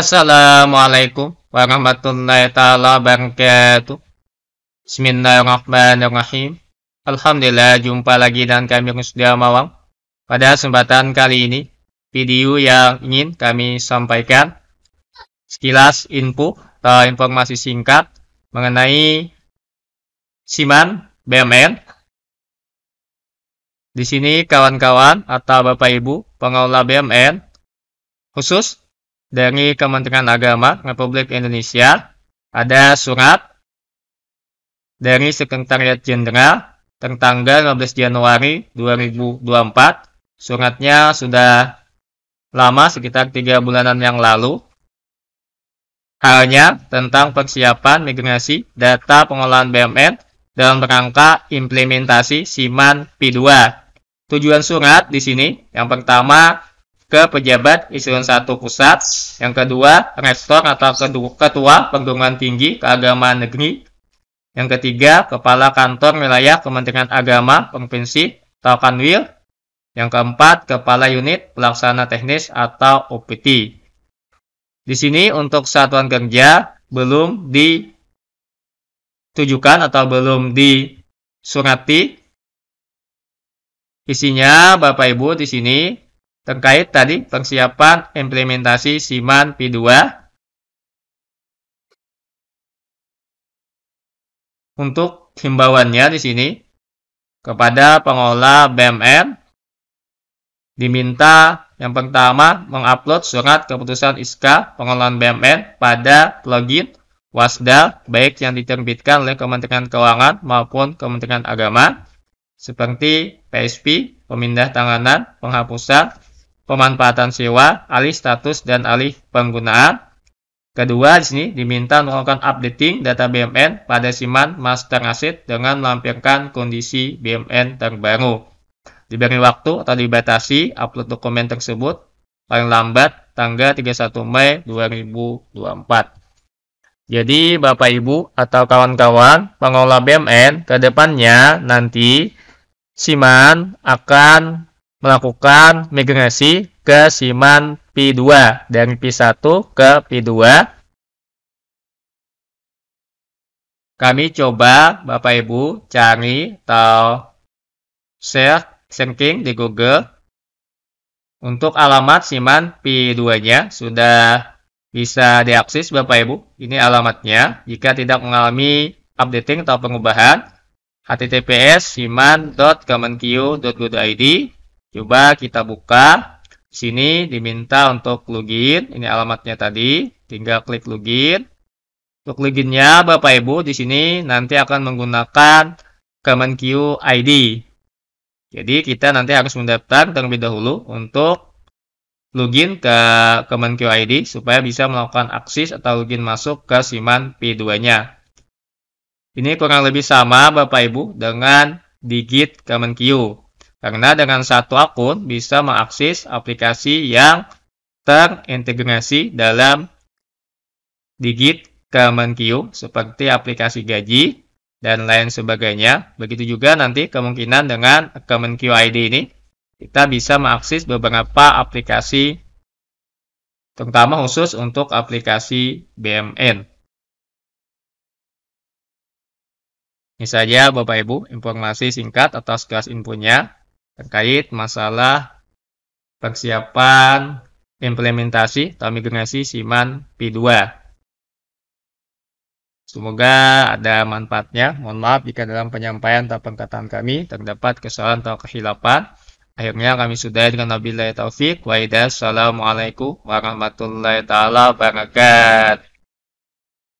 Assalamualaikum warahmatullahi taala wabarakatuh. Bismillahirrahmanirrahim. Alhamdulillah jumpa lagi dengan kami Rusdia Mawang. Pada kesempatan kali ini, video yang ingin kami sampaikan sekilas info atau informasi singkat mengenai Siman BMN. Di sini kawan-kawan atau Bapak Ibu pengelola BMN khusus dari Kementerian Agama Republik Indonesia ada surat dari Sekretariat Jenderal tertanggal 15 Januari 2024. Suratnya sudah lama sekitar tiga bulanan yang lalu. Halnya tentang persiapan migrasi data pengolahan BMN dalam rangka implementasi SIMAN P2. Tujuan surat di sini yang pertama ke pejabat eselon satu pusat, yang kedua rektor atau ketua perguruan tinggi keagamaan negeri, yang ketiga kepala kantor wilayah Kementerian Agama Provinsi atau Kanwil, yang keempat kepala unit pelaksana teknis atau opt Di sini untuk satuan kerja belum ditujukan atau belum disurati. Isinya Bapak Ibu di sini terkait tadi persiapan implementasi SIMAN P2 untuk himbauannya di sini kepada pengelola BMR diminta yang pertama mengupload surat keputusan ISK pengelolaan BMR pada plugin Wasda baik yang diterbitkan oleh Kementerian Keuangan maupun Kementerian Agama seperti PSP, pemindah tanganan, penghapusan, pemanfaatan sewa, alih status dan alih penggunaan. Kedua, di sini diminta melakukan updating data BMN pada siman master asset dengan melampirkan kondisi BMN terbaru. Diberi waktu atau dibatasi upload dokumen tersebut paling lambat tanggal 31 Mei 2024. Jadi Bapak Ibu atau kawan-kawan pengelola BMN ke depannya nanti Siman akan melakukan migrasi ke siman P2 dari P1 ke P2. Kami coba Bapak Ibu cari atau search searching di Google untuk alamat siman P2-nya sudah bisa diakses Bapak Ibu. Ini alamatnya. Jika tidak mengalami updating atau pengubahan, https siman.kemenq.go.id Coba kita buka. Di sini diminta untuk login. Ini alamatnya tadi. Tinggal klik login. Untuk loginnya, Bapak Ibu, di sini nanti akan menggunakan Kemenq ID. Jadi kita nanti harus mendaftar terlebih dahulu untuk login ke Kemenq ID supaya bisa melakukan akses atau login masuk ke siman P2-nya. Ini kurang lebih sama Bapak Ibu dengan digit Kemenq. Karena dengan satu akun bisa mengakses aplikasi yang terintegrasi dalam digit Kemenkyu seperti aplikasi gaji dan lain sebagainya. Begitu juga nanti kemungkinan dengan Kemenkyu ID ini kita bisa mengakses beberapa aplikasi terutama khusus untuk aplikasi BMN. Ini saja Bapak Ibu informasi singkat atas kelas infonya terkait masalah persiapan implementasi atau migrasi siman P2. Semoga ada manfaatnya. Mohon maaf jika dalam penyampaian atau pengkataan kami terdapat kesalahan atau kehilapan. Akhirnya kami sudah dengan Nabi taufik Waidah. Assalamualaikum warahmatullahi taala wabarakatuh.